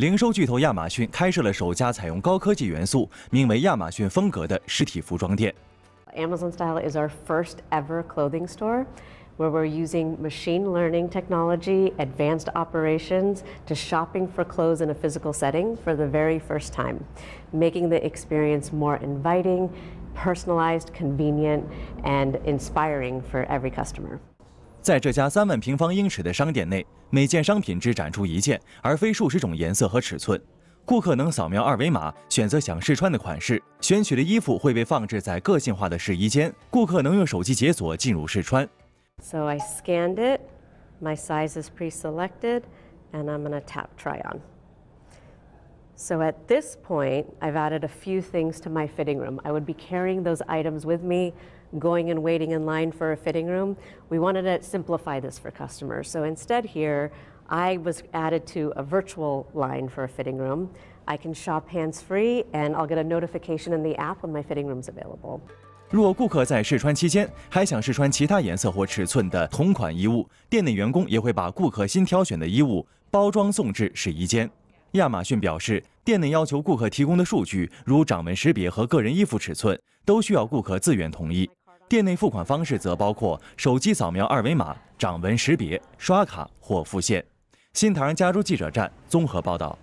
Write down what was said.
零售巨头亚马逊开设了首家采用高科技元素、名为“亚马逊风格”的实体服装店。Amazon Style is our first ever clothing store. where we're using machine learning technology, advanced operations, to shopping for clothes in a physical setting for the very first time, making the experience more inviting, personalized, convenient, and inspiring for every customer. 在这家三万平方英尺的商店内，每件商品只展出一件，而非数十种颜色和尺寸。顾客能扫描二维码，选择想试穿的款式，选取的衣服会被放置在个性化的试衣间，顾客能用手机解锁进入试穿。So I scanned it, my size is pre-selected, and I'm going to tap try on. So at this point, I've added a few things to my fitting room. I would be carrying those items with me, going and waiting in line for a fitting room. We wanted to simplify this for customers. So instead here, I was added to a virtual line for a fitting room. I can shop hands-free and I'll get a notification in the app when my fitting room's available. 若顾客在试穿期间还想试穿其他颜色或尺寸的同款衣物，店内员工也会把顾客新挑选的衣物包装送至试衣间。亚马逊表示，店内要求顾客提供的数据，如掌纹识别和个人衣服尺寸，都需要顾客自愿同意。店内付款方式则包括手机扫描二维码、掌纹识别、刷卡或付现。新唐人加州记者站综合报道。